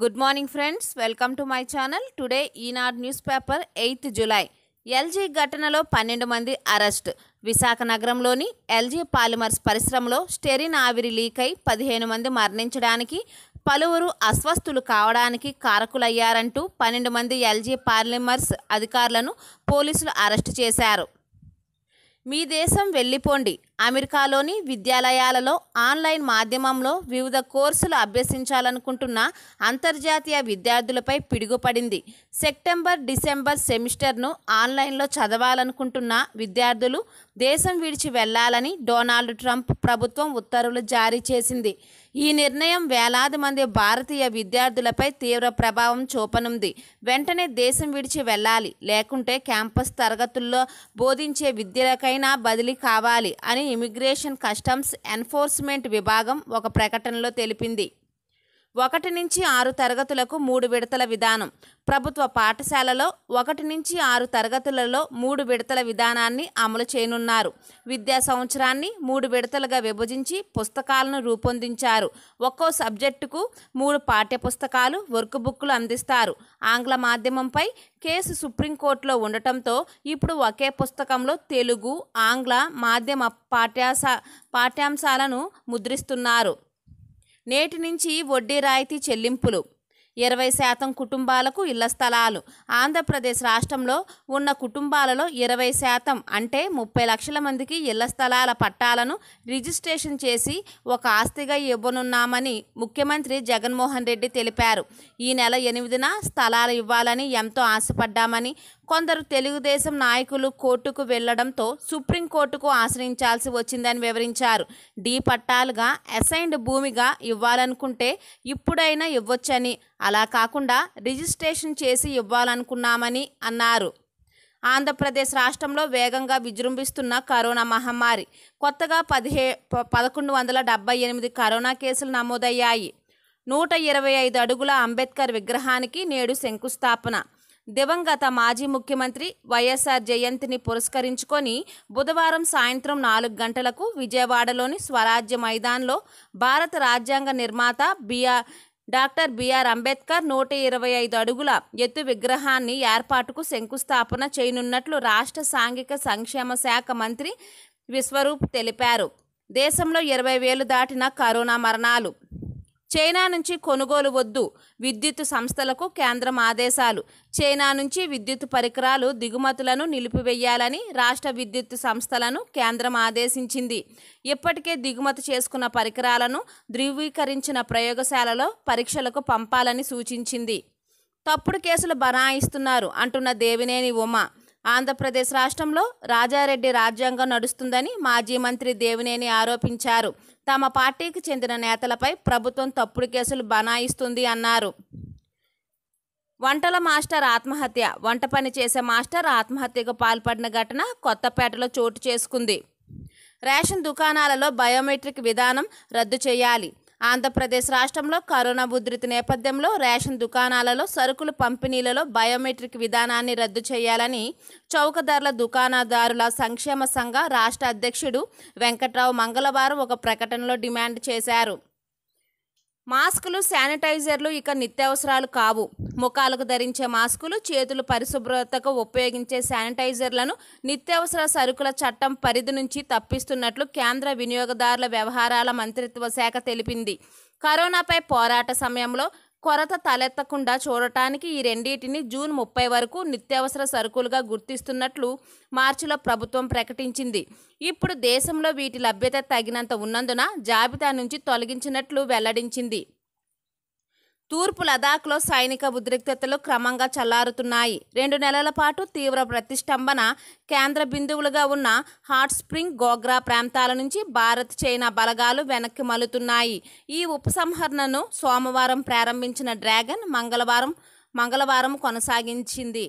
good morning friends welcome to my channel today Eenadu newspaper eighth July LG ఘటనలో పన్నెండు మంది అరెస్ట్ విశాఖ నగరంలోని ఎల్జీ పాలిమర్స్ పరిశ్రమలో స్టెరిన్ ఆవిరి లీక్ అయి పదిహేను మంది మరణించడానికి పలువురు అస్వస్థులు కావడానికి కారకులయ్యారంటూ పన్నెండు మంది ఎల్జీ పాలిమర్స్ అధికారులను పోలీసులు అరెస్టు చేశారు మీ దేశం వెళ్ళిపోండి అమెరికాలోని విద్యాలయాలలో ఆన్లైన్ మాధ్యమంలో వివిధ కోర్సులు అభ్యసించాలనుకుంటున్న అంతర్జాతీయ విద్యార్థులపై పిడుగుపడింది సెప్టెంబర్ డిసెంబర్ సెమిస్టర్ను ఆన్లైన్లో చదవాలనుకుంటున్న విద్యార్థులు దేశం విడిచి వెళ్లాలని డొనాల్డ్ ట్రంప్ ప్రభుత్వం ఉత్తర్వులు జారీ చేసింది ఈ నిర్ణయం వేలాది మంది భారతీయ విద్యార్థులపై తీవ్ర ప్రభావం చూపనుంది వెంటనే దేశం విడిచి వెళ్ళాలి లేకుంటే క్యాంపస్ తరగతుల్లో బోధించే విద్యలకైనా బదిలీ కావాలి అని ఇమిగ్రేషన్ కస్టమ్స్ ఎన్ఫోర్స్మెంట్ విభాగం ఒక ప్రకటనలో తెలిపింది ఒకటి నుంచి ఆరు తరగతులకు మూడు విడతల విధానం ప్రభుత్వ పాఠశాలలో ఒకటి నుంచి ఆరు తరగతులలో మూడు విడతల విధానాన్ని అమలు చేయనున్నారు విద్యా సంవత్సరాన్ని మూడు విడతలుగా విభజించి పుస్తకాలను రూపొందించారు ఒక్కో సబ్జెక్టుకు మూడు పాఠ్యపుస్తకాలు వర్క్ బుక్లు అందిస్తారు ఆంగ్ల మాధ్యమంపై కేసు సుప్రీంకోర్టులో ఉండటంతో ఇప్పుడు ఒకే పుస్తకంలో తెలుగు ఆంగ్ల మాధ్యమ పాఠ్యాంశ పాఠ్యాంశాలను ముద్రిస్తున్నారు నేటి నుంచి వడ్డీ రాయితీ చెల్లింపులు ఇరవై శాతం కుటుంబాలకు ఇళ్ల స్థలాలు ఆంధ్రప్రదేశ్ రాష్ట్రంలో ఉన్న కుటుంబాలలో ఇరవై శాతం అంటే ముప్పై లక్షల మందికి ఇళ్ల స్థలాల పట్టాలను రిజిస్ట్రేషన్ చేసి ఒక ఆస్తిగా ఇవ్వనున్నామని ముఖ్యమంత్రి జగన్మోహన్ రెడ్డి తెలిపారు ఈ నెల ఎనిమిదిన స్థలాలు ఇవ్వాలని ఎంతో ఆశపడ్డామని కొందరు తెలుగుదేశం నాయకులు కోర్టుకు వెళ్లడంతో సుప్రీంకోర్టుకు ఆశ్రయించాల్సి వచ్చిందని వివరించారు డి పట్టాలుగా అసైన్డ్ భూమిగా ఇవ్వాలనుకుంటే ఇప్పుడైనా ఇవ్వొచ్చని అలా కాకుండా రిజిస్ట్రేషన్ చేసి ఇవ్వాలనుకున్నామని అన్నారు ఆంధ్రప్రదేశ్ రాష్ట్రంలో వేగంగా విజృంభిస్తున్న కరోనా మహమ్మారి కొత్తగా పదిహే పదకొండు వందల డెబ్బై ఎనిమిది కరోనా కేసులు నమోదయ్యాయి నూట ఇరవై ఐదు అడుగుల అంబేద్కర్ విగ్రహానికి నేడు శంకుస్థాపన దివంగత మాజీ ముఖ్యమంత్రి వైఎస్ఆర్ జయంతిని పురస్కరించుకొని బుధవారం సాయంత్రం నాలుగు గంటలకు విజయవాడలోని స్వరాజ్య మైదాన్లో భారత రాజ్యాంగ నిర్మాత బిఆర్ డాక్టర్ బిఆర్ అంబేద్కర్ నూట ఇరవై ఐదు అడుగుల ఎత్తు విగ్రహాన్ని ఏర్పాటుకు శంకుస్థాపన చేయనున్నట్లు రాష్ట్ర సాంఘిక సంక్షేమ శాఖ మంత్రి విశ్వరూప్ తెలిపారు దేశంలో ఇరవై వేలు దాటిన కరోనా మరణాలు చైనా నుంచి కొనుగోలు వద్దు విద్యుత్ సంస్థలకు కేంద్రం ఆదేశాలు చైనా నుంచి విద్యుత్ పరికరాలు దిగుమతులను నిలిపివేయాలని రాష్ట్ర విద్యుత్ సంస్థలను కేంద్రం ఆదేశించింది ఇప్పటికే దిగుమతి చేసుకున్న పరికరాలను ధృవీకరించిన ప్రయోగశాలలో పరీక్షలకు పంపాలని సూచించింది తప్పుడు కేసులు బనాయిస్తున్నారు అంటున్న దేవినేని ఉమ ఆంధ్రప్రదేశ్ రాష్ట్రంలో రాజారెడ్డి రాజ్యాంగం నడుస్తుందని మాజీ మంత్రి దేవినేని ఆరోపించారు తమ పార్టీకి చెందిన నేతలపై ప్రభుత్వం తప్పుడు కేసులు బనాయిస్తుంది అన్నారు వంటల మాస్టర్ ఆత్మహత్య వంట పని చేసే మాస్టర్ ఆత్మహత్యకు పాల్పడిన ఘటన కొత్తపేటలో చోటు చేసుకుంది రేషన్ దుకాణాలలో బయోమెట్రిక్ విధానం రద్దు చేయాలి ఆంధ్రప్రదేశ్ రాష్ట్రంలో కరోనా ఉధృతి నేపథ్యంలో రేషన్ దుకాణాలలో సరుకులు పంపిణీలలో బయోమెట్రిక్ విధానాన్ని రద్దు చేయాలని ధరల దుకాణదారుల సంక్షేమ సంఘ రాష్ట్ర అధ్యక్షుడు వెంకట్రావు మంగళవారం ఒక ప్రకటనలో డిమాండ్ చేశారు మాస్కులు శానిటైజర్లు ఇక నిత్యావసరాలు కావు ముఖాలకు ధరించే మాస్కులు చేతులు పరిశుభ్రతకు ఉపయోగించే శానిటైజర్లను నిత్యావసర సరుకుల చట్టం పరిధి నుంచి తప్పిస్తున్నట్లు కేంద్ర వినియోగదారుల వ్యవహారాల మంత్రిత్వ శాఖ తెలిపింది కరోనాపై పోరాట సమయంలో కొరత తలెత్తకుండా చూడటానికి ఈ రెండింటిని జూన్ ముప్పై వరకు నిత్యావసర సరుకులుగా గుర్తిస్తున్నట్లు మార్చిలో ప్రభుత్వం ప్రకటించింది ఇప్పుడు దేశంలో వీటి లభ్యత తగినంత ఉన్నందున జాబితా నుంచి తొలగించినట్లు వెల్లడించింది తూర్పు లదాఖ్లో సైనిక ఉద్రిక్తతలు క్రమంగా చల్లారుతున్నాయి రెండు నెలల పాటు తీవ్ర ప్రతిష్టంభన కేంద్ర బిందువులుగా ఉన్న హాట్ స్ప్రింగ్ గోగ్రా ప్రాంతాల నుంచి భారత్ చైనా బలగాలు వెనక్కి మలుతున్నాయి ఈ ఉపసంహరణను సోమవారం ప్రారంభించిన డ్రాగన్ మంగళవారం మంగళవారం కొనసాగించింది